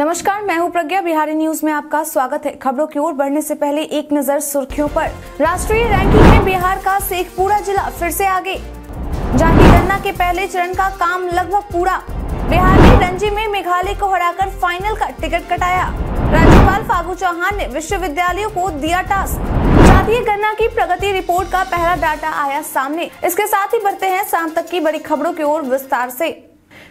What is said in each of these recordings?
नमस्कार मैं हूं प्रज्ञा बिहारी न्यूज में आपका स्वागत है खबरों की ओर बढ़ने से पहले एक नजर सुर्खियों पर राष्ट्रीय रैंकिंग में बिहार का शेखपुरा जिला फिर से आगे जाति गणना के पहले चरण का काम लगभग पूरा बिहार ने रणजी में मेघालय को हराकर फाइनल का टिकट कटाया राज्यपाल फागू चौहान ने विश्वविद्यालयों को दिया टास्क जातीय गणना की प्रगति रिपोर्ट का पहला डाटा आया सामने इसके साथ ही बढ़ते हैं शाम तक की बड़ी खबरों की ओर विस्तार ऐसी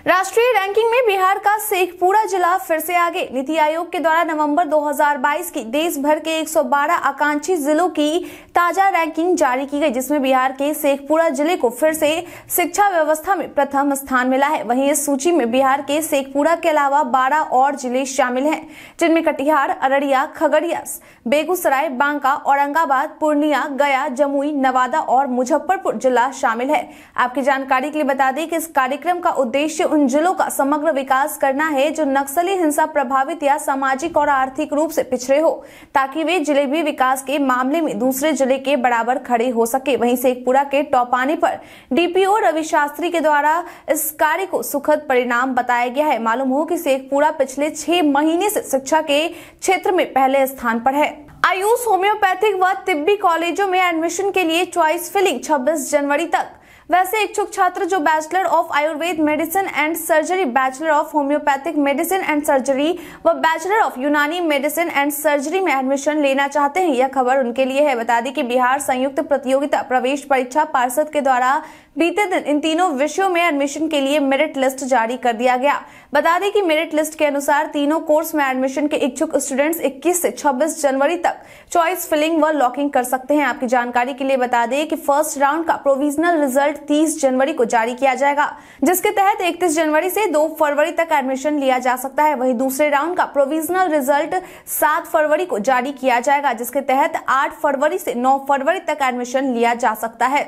राष्ट्रीय रैंकिंग में बिहार का शेखपुरा जिला फिर से आगे नीति आयोग के द्वारा नवंबर 2022 की देश भर के 112 आकांक्षी जिलों की ताजा रैंकिंग जारी की गई जिसमें बिहार के शेखपुरा जिले को फिर से शिक्षा व्यवस्था में प्रथम स्थान मिला है वहीं इस सूची में बिहार के शेखपुरा के अलावा बारह और जिले शामिल है जिनमें कटिहार अररिया खगड़िया बेगूसराय बांका औरंगाबाद पूर्णिया गया जमुई नवादा और मुजफ्फरपुर जिला शामिल है आपकी जानकारी के लिए बता दें कि इस कार्यक्रम का उद्देश्य उन जिलों का समग्र विकास करना है जो नक्सली हिंसा प्रभावित या सामाजिक और आर्थिक रूप से पिछड़े हो ताकि वे जिले भी विकास के मामले में दूसरे जिले के बराबर खड़े हो सके वहीं शेखपुरा के टौपाने पर डीपीओ रवि शास्त्री के द्वारा इस कार्य को सुखद परिणाम बताया गया है मालूम हो की शेखपुरा पिछले छह महीने ऐसी शिक्षा के क्षेत्र में पहले स्थान पर है आयुष होम्योपैथिक व तिब्बी कॉलेजों में एडमिशन के लिए च्वाइस फिलिंग 26 जनवरी तक वैसे इच्छुक छात्र जो bachelor of Ayurveda medicine and surgery bachelor of homeopathic medicine and surgery व bachelor of Unani medicine and surgery में एडमिशन लेना चाहते हैं यह खबर उनके लिए है बता दी कि बिहार संयुक्त प्रतियोगिता प्रवेश परीक्षा पार्षद के द्वारा बीते दिन इन तीनों विषयों में एडमिशन के लिए मेरिट लिस्ट जारी कर दिया गया बता दें कि मेरिट लिस्ट के अनुसार तीनों कोर्स में एडमिशन के इच्छुक स्टूडेंट्स 21 से 26 जनवरी तक चॉइस फिलिंग व लॉकिंग कर सकते हैं आपकी जानकारी के लिए बता दें कि फर्स्ट राउंड का प्रोविजनल रिजल्ट 30 जनवरी को जारी किया जाएगा जिसके तहत 31 जनवरी से 2 फरवरी तक एडमिशन लिया जा सकता है वही दूसरे राउंड का प्रोविजनल रिजल्ट सात फरवरी को जारी किया जाएगा जिसके तहत आठ फरवरी से नौ फरवरी तक एडमिशन लिया जा सकता है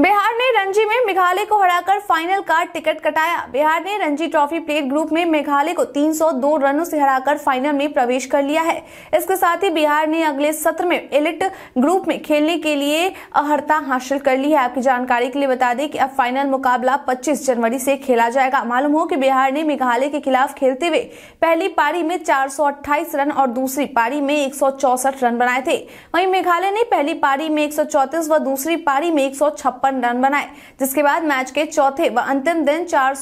बिहार ने रणजी में मेघालय को हराकर फाइनल का टिकट कटाया बिहार ने रणजी ट्रॉफी प्लेट ग्रुप में मेघालय को 302 रनों से हराकर फाइनल में प्रवेश कर लिया है इसके साथ ही बिहार ने अगले सत्र में एलिट ग्रुप में खेलने के लिए अहर्ता हासिल कर ली है आपकी जानकारी के लिए बता दें कि अब फाइनल मुकाबला पच्चीस जनवरी से खेला जाएगा मालूम हो की बिहार ने मेघालय के खिलाफ खेलते हुए पहली पारी में चार रन और दूसरी पारी में एक रन बनाए थे वही मेघालय ने पहली पारी में एक व दूसरी पारी में एक छप्पन रन बनाए जिसके बाद मैच के चौथे व अंतिम दिन चार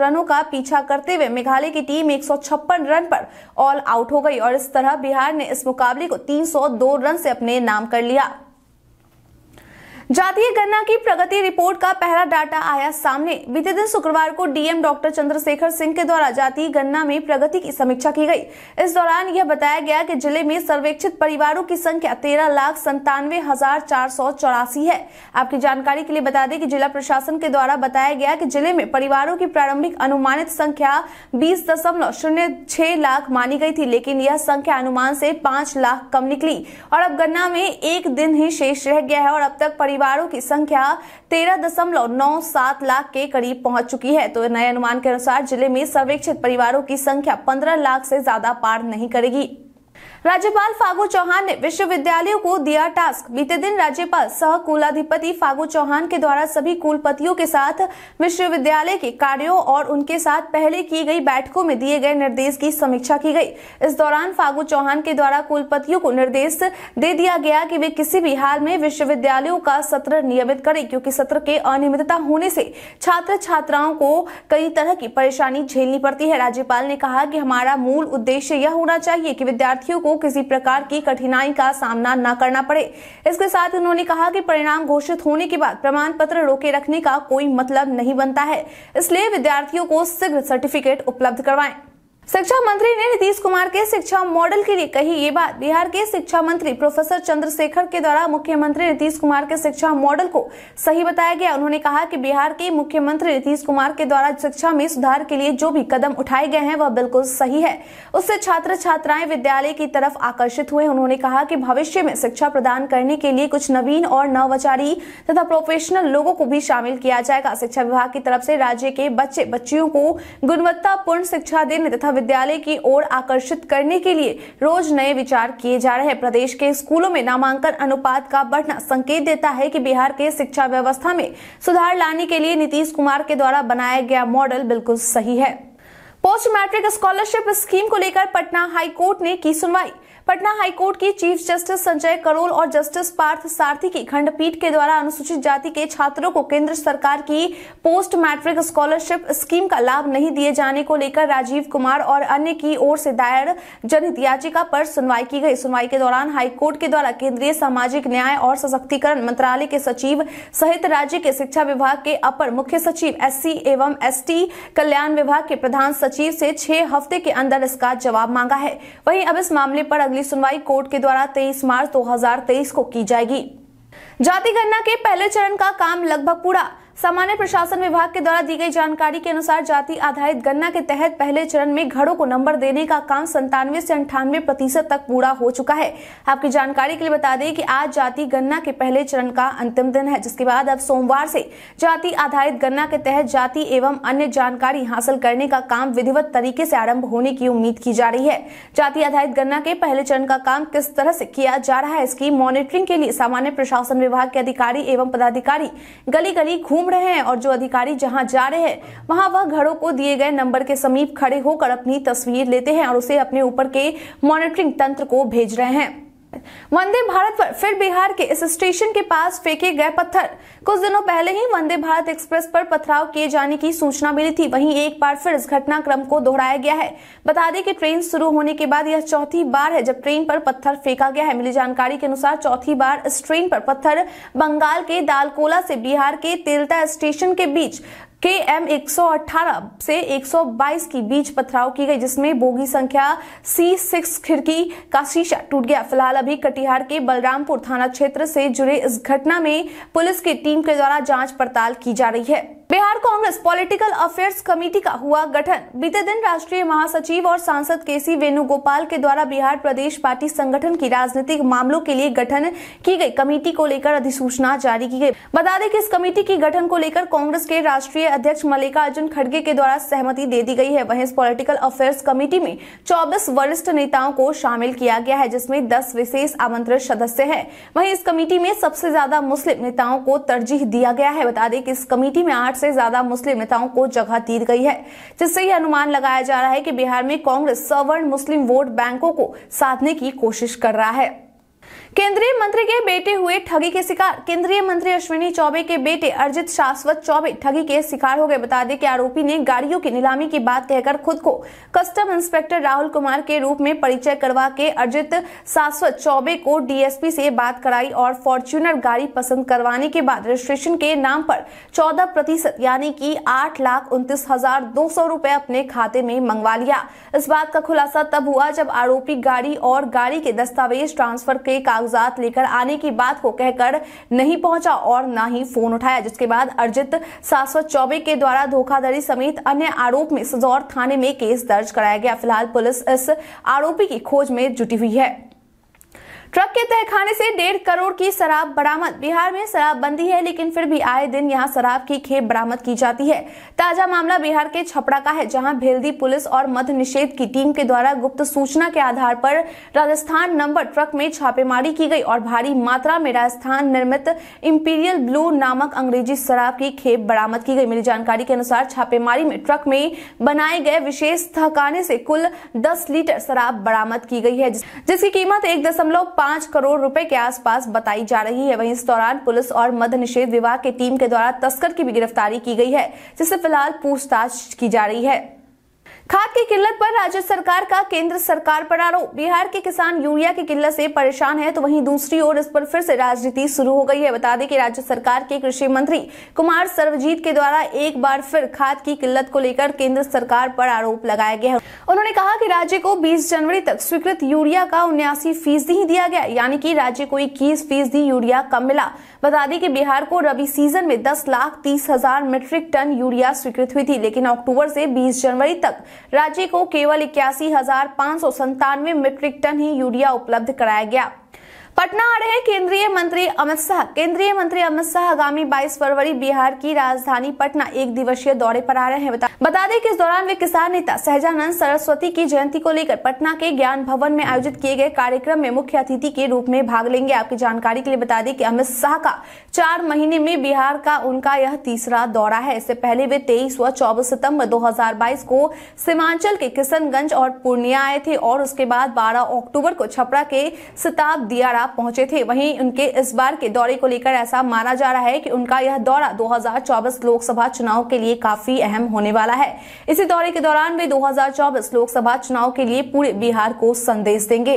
रनों का पीछा करते हुए मेघालय की टीम एक रन पर ऑल आउट हो गई और इस तरह बिहार ने इस मुकाबले को 302 रन से अपने नाम कर लिया जातीय गणना की प्रगति रिपोर्ट का पहला डाटा आया सामने बीते दिन शुक्रवार को डीएम डॉक्टर चंद्रशेखर सिंह के द्वारा जातीय गणना में प्रगति की समीक्षा की गई इस दौरान यह बताया गया कि जिले में सर्वेक्षित परिवारों की संख्या तेरह लाख संतानवे हजार चार सौ चौरासी है आपकी जानकारी के लिए बता दें कि जिला प्रशासन के द्वारा बताया गया की जिले में परिवारों की प्रारंभिक अनुमानित संख्या बीस दशमलव शून्य छह लाख मानी गयी थी लेकिन यह संख्या अनुमान से पांच लाख कम निकली और अब गणना में एक दिन ही शेष रह गया है और अब तक परिवारों की संख्या तेरह दशमलव नौ सात लाख के करीब पहुंच चुकी है तो नए अनुमान के अनुसार जिले में सर्वेक्षित परिवारों की संख्या पंद्रह लाख से ज्यादा पार नहीं करेगी राज्यपाल फागू चौहान ने विश्वविद्यालयों को दिया टास्क बीते दिन राज्यपाल सह कुलाधिपति फागू चौहान के द्वारा सभी कुलपतियों के साथ विश्वविद्यालय के कार्यो और उनके साथ पहले की गई बैठकों में दिए गए निर्देश की समीक्षा की गई इस दौरान फागू चौहान के द्वारा कुलपतियों को निर्देश दे दिया गया कि वे किसी भी हाल में विश्वविद्यालयों का सत्र नियमित करें क्योंकि सत्र के अनियमितता होने से छात्र छात्राओं को कई तरह की परेशानी झेलनी पड़ती है राज्यपाल ने कहा कि हमारा मूल उद्देश्य यह होना चाहिए कि विद्यार्थियों को किसी प्रकार की कठिनाई का सामना न करना पड़े इसके साथ उन्होंने कहा कि परिणाम घोषित होने के बाद प्रमाण पत्र रोके रखने का कोई मतलब नहीं बनता है इसलिए विद्यार्थियों को शीघ्र सर्टिफिकेट उपलब्ध करवाएं शिक्षा मंत्री ने नीतीश कुमार के शिक्षा मॉडल के लिए कही ये बात बिहार के शिक्षा मंत्री प्रोफेसर चंद्रशेखर के द्वारा मुख्यमंत्री नीतीश कुमार के शिक्षा मॉडल को सही बताया गया उन्होंने कहा कि बिहार के मुख्यमंत्री नीतीश कुमार के द्वारा शिक्षा में सुधार के लिए जो भी कदम उठाए गए हैं वह बिल्कुल सही है उससे छात्र छात्राएं विद्यालय की तरफ आकर्षित हुए उन्होंने कहा की भविष्य में शिक्षा प्रदान करने के लिए कुछ नवीन और नवचारी तथा प्रोफेशनल लोगों को भी शामिल किया जाएगा शिक्षा विभाग की तरफ से राज्य के बच्चे बच्चियों को गुणवत्तापूर्ण शिक्षा देने तथा विश्वविद्यालय की ओर आकर्षित करने के लिए रोज नए विचार किए जा रहे हैं प्रदेश के स्कूलों में नामांकन अनुपात का बढ़ना संकेत देता है कि बिहार के शिक्षा व्यवस्था में सुधार लाने के लिए नीतीश कुमार के द्वारा बनाया गया मॉडल बिल्कुल सही है पोस्ट मैट्रिक स्कॉलरशिप स्कीम को लेकर पटना हाईकोर्ट ने की सुनवाई पटना हाईकोर्ट की चीफ जस्टिस संजय करोल और जस्टिस पार्थ सारथी की खंडपीठ के द्वारा अनुसूचित जाति के छात्रों को केंद्र सरकार की पोस्ट मैट्रिक स्कॉलरशिप स्कीम का लाभ नहीं दिए जाने को लेकर राजीव कुमार और अन्य की ओर से दायर जनहित याचिका पर सुनवाई की गई सुनवाई के दौरान हाईकोर्ट के द्वारा केंद्रीय सामाजिक न्याय और सशक्तिकरण मंत्रालय के सचिव सहित राज्य के शिक्षा विभाग के अपर मुख्य सचिव एस एवं एस कल्याण विभाग के प्रधान सचिव से छह हफ्ते के अंदर इसका जवाब मांगा है वहीं अब इस मामले पर अगली सुनवाई कोर्ट के द्वारा 23 मार्च 2023 को की जाएगी जाति गणना के पहले चरण का काम लगभग पूरा सामान्य प्रशासन विभाग के द्वारा दी गई जानकारी के अनुसार जाति आधारित गणना के तहत पहले चरण में घरों को नंबर देने का काम संतानवे से अंठानवे प्रतिशत तक पूरा हो चुका है आपकी जानकारी के लिए बता दें कि आज जाति गणना के पहले चरण का अंतिम दिन है जिसके बाद अब सोमवार से जाति आधारित गणना के तहत जाति एवं अन्य जानकारी हासिल करने का काम विधिवत तरीके से आरंभ होने की उम्मीद की जा रही है जाति आधारित गणना के पहले चरण का काम किस तरह से किया जा रहा है इसकी मॉनिटरिंग के लिए सामान्य प्रशासन विभाग के अधिकारी एवं पदाधिकारी गली गली घूम घूम रहे हैं और जो अधिकारी जहां जा रहे हैं वहां वह घरों को दिए गए नंबर के समीप खड़े होकर अपनी तस्वीर लेते हैं और उसे अपने ऊपर के मॉनिटरिंग तंत्र को भेज रहे हैं वंदे भारत पर फिर बिहार के इस स्टेशन के पास फेंके गए पत्थर कुछ दिनों पहले ही वंदे भारत एक्सप्रेस पर पथराव किए जाने की सूचना मिली थी वहीं एक बार फिर इस घटनाक्रम को दोहराया गया है बता दें कि ट्रेन शुरू होने के बाद यह चौथी बार है जब ट्रेन पर पत्थर फेंका गया है मिली जानकारी के अनुसार चौथी बार इस ट्रेन पर पत्थर बंगाल के दालकोला से बिहार के तेलता स्टेशन के बीच के एम एक से 122 के बीच पथराव की गई जिसमें बोगी संख्या सी सिक्स खिड़की का शीशा टूट गया फिलहाल अभी पूर्वी कटिहार के बलरामपुर थाना क्षेत्र से जुड़े इस घटना में पुलिस की टीम के द्वारा जांच पड़ताल की जा रही है Bihar Congress political affairs committee का हुआ गठन बीते दिन राष्ट्रीय महासचिव और सांसद के सी वेणुगोपाल के द्वारा बिहार प्रदेश पार्टी संगठन की राजनीतिक मामलों के लिए गठन की गई कमेटी को लेकर अधिसूचना जारी की गई बता दें कि इस कमेटी के गठन को लेकर कांग्रेस के राष्ट्रीय अध्यक्ष मल्लिकार्जुन खड़गे के द्वारा सहमति दे दी गई है वहीं इस पॉलिटिकल अफेयर्स कमेटी में चौबीस वरिष्ठ नेताओं को शामिल किया गया है जिसमे दस विशेष आमंत्रित सदस्य है वही इस कमेटी में सबसे ज्यादा मुस्लिम नेताओं को तरजीह दिया गया है बता दें की इस कमेटी में आठ लाख से ज्यादा मुस्लिम नेताओं को जगह दी गई है जिससे यह अनुमान लगाया जा रहा है कि बिहार में कांग्रेस सवर्ण मुस्लिम वोट बैंकों को साधने की कोशिश कर रहा है केंद्रीय मंत्री के बेटे हुए ठगी के शिकार केंद्रीय मंत्री अश्विनी चौबे के बेटे अर्जित शाश्वत चौबे ठगी के शिकार हो गए बता दें कि आरोपी ने गाड़ियों की नीलामी की बात कहकर खुद को कस्टम इंस्पेक्टर राहुल कुमार के रूप में परिचय करवा के अर्जित शाश्वत चौबे को डीएसपी से बात कराई और फॉर्च्यूनर गाड़ी पसंद करवाने के बाद रजिस्ट्रेशन के नाम पर चौदह प्रतिशत यानी की आठ लाख उन्तीस हजार दो सौ रूपए अपने खाते में मंगवा लिया इस बात का खुलासा तब हुआ जब आरोपी गाड़ी और गाड़ी के दस्तावेज ट्रांसफर के कागज कागजात लेकर आने की बात को कहकर नहीं पहुंचा और न ही फोन उठाया जिसके बाद अर्जित सात चौबे के द्वारा धोखाधड़ी समेत अन्य आरोप में सजौर थाने में केस दर्ज कराया गया फिलहाल पुलिस इस आरोपी की खोज में जुटी हुई है ट्रक के तहखाने से डेढ़ करोड़ की शराब बरामद बिहार में शराब बंदी है लेकिन फिर भी आए दिन यहां शराब की खेप बरामद की जाती है ताजा मामला बिहार के छपड़ा का है जहां भेल्दी पुलिस और मध्य निषेध की टीम के द्वारा गुप्त सूचना के आधार पर राजस्थान नंबर ट्रक में छापेमारी की गई और भारी मात्रा में राजस्थान निर्मित इम्पीरियल ब्लू नामक अंग्रेजी शराब की खेप बरामद की गई मिली जानकारी के अनुसार छापेमारी में ट्रक में बनाए गए विशेष थकाने से कुल दस लीटर शराब बरामद की गई है जिसकी कीमत एक दशमलव पांच करोड़ रुपए के आसपास बताई जा रही है वहीं इस दौरान पुलिस और मध्य निषेध विभाग की टीम के द्वारा तस्कर की भी गिरफ्तारी की गई है जिससे फिलहाल पूछताछ की जा रही है खाद की किल्लत पर राज्य सरकार का केंद्र सरकार पर आरोप बिहार के किसान यूरिया की किल्लत से परेशान है तो वहीं दूसरी ओर इस पर फिर से राजनीति शुरू हो गई है बता दें कि राज्य सरकार के कृषि मंत्री कुमार सर्वजीत के द्वारा एक बार फिर खाद की किल्लत को लेकर केंद्र सरकार पर आरोप लगाया गया है उन्होंने कहा कि राज्य को 20 जनवरी तक स्वीकृत यूरिया का उन्यासी फीसदी ही दिया गया यानी कि राज्य को इक्कीस फीसदी यूरिया कम मिला बता दें कि बिहार को रबी सीजन में दस लाख तीस हजार मीट्रिक टन यूरिया स्वीकृत हुई थी लेकिन अक्टूबर से बीस जनवरी तक राज्य को केवल इक्यासी मीट्रिक टन ही यूरिया उपलब्ध कराया गया पटना आ रहे केंद्रीय मंत्री अमित शाह केंद्रीय मंत्री अमित शाह आगामी 22 फरवरी बिहार की राजधानी पटना एक दिवसीय दौरे पर आ रहे हैं बता बता दें कि इस दौरान वे किसान नेता सहजानंद सरस्वती की जयंती को लेकर पटना के ज्ञान भवन में आयोजित किए गए कार्यक्रम में मुख्य अतिथि के रूप में भाग लेंगे आपकी जानकारी के लिए बता दें कि अमित शाह का चार महीने में बिहार का उनका यह तीसरा दौरा है इससे पहले वे तेईस व चौबीस सितम्बर दो को सीमांचल के किशनगंज और पूर्णिया आए थे और उसके बाद बारह अक्टूबर को छपरा के सिताब दियारा पहुंचे थे वहीं उनके इस बार के दौरे को लेकर ऐसा माना जा रहा है कि उनका यह दौरा 2024 लोकसभा चुनाव के लिए काफी अहम होने वाला है इसी दौरे के दौरान वे 2024 लोकसभा चुनाव के लिए पूरे बिहार को संदेश देंगे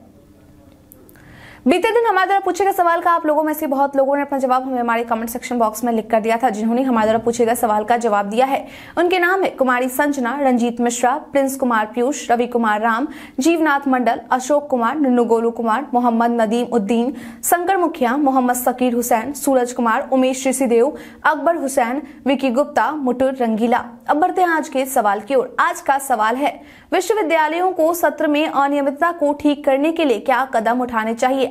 बीते दिन हमारे द्वारा पूछे गए सवाल का आप लोगों में से बहुत लोगों ने अपना जवाब हमें हमारे कमेंट सेक्शन बॉक्स में लिख कर दिया था जिन्होंने हमारे द्वारा पूछे गए सवाल का जवाब दिया है उनके नाम है कुमारी संजना रंजीत मिश्रा प्रिंस कुमार पीयूष रवि कुमार राम जीवनाथ मंडल अशोक कुमार नुन्नू गोलू कुमार मोहम्मद नदीम उद्दीन शंकर मुखिया मोहम्मद सकीर हुसैन सूरज कुमार उमेश ऋषिदेव अकबर हुसैन विकी गुप्ता मुटुर रंगीला अब बढ़ते हैं आज के सवाल की ओर आज का सवाल है विश्वविद्यालयों को सत्र में अनियमितता को ठीक करने के लिए क्या कदम उठाने चाहिए